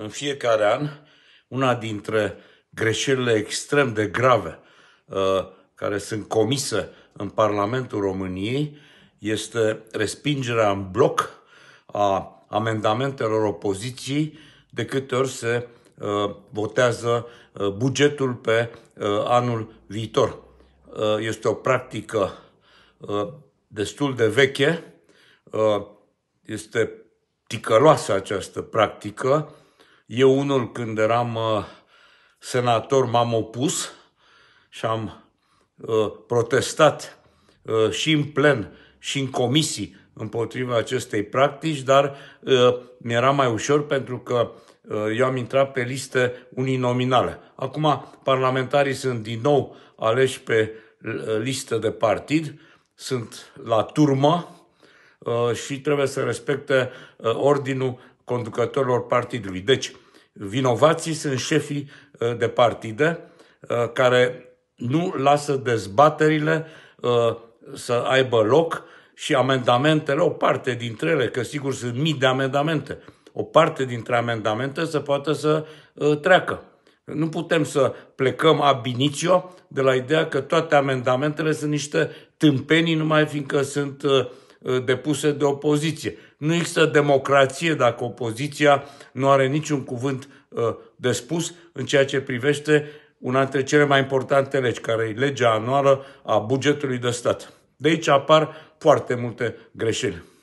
în fiecare an una dintre greșelile extrem de grave uh, care sunt comise în Parlamentul României este respingerea în bloc a amendamentelor opoziției de câte ori se uh, votează uh, bugetul pe anul viitor. Este o practică destul de veche, este ticăloasă această practică, eu unul când eram uh, senator m-am opus și am uh, protestat uh, și în plen și în comisii împotriva acestei practici, dar mi-era mai ușor pentru că eu am intrat pe liste uninominale. Acum parlamentarii sunt din nou aleși pe listă de partid, sunt la turmă și trebuie să respecte ordinul conducătorilor partidului. Deci, vinovații sunt șefii ă, de partidă ă, care nu lasă dezbaterile ă, să aibă loc și amendamentele, o parte dintre ele, că sigur sunt mii de amendamente, o parte dintre amendamente să poată să treacă. Nu putem să plecăm ab initio de la ideea că toate amendamentele sunt niște tâmpenii, numai fiindcă sunt uh, Uh, depuse de opoziție. Nu există democrație dacă opoziția nu are niciun cuvânt uh, de spus în ceea ce privește una dintre cele mai importante legi, care e legea anuală a bugetului de stat. De aici apar foarte multe greșeli.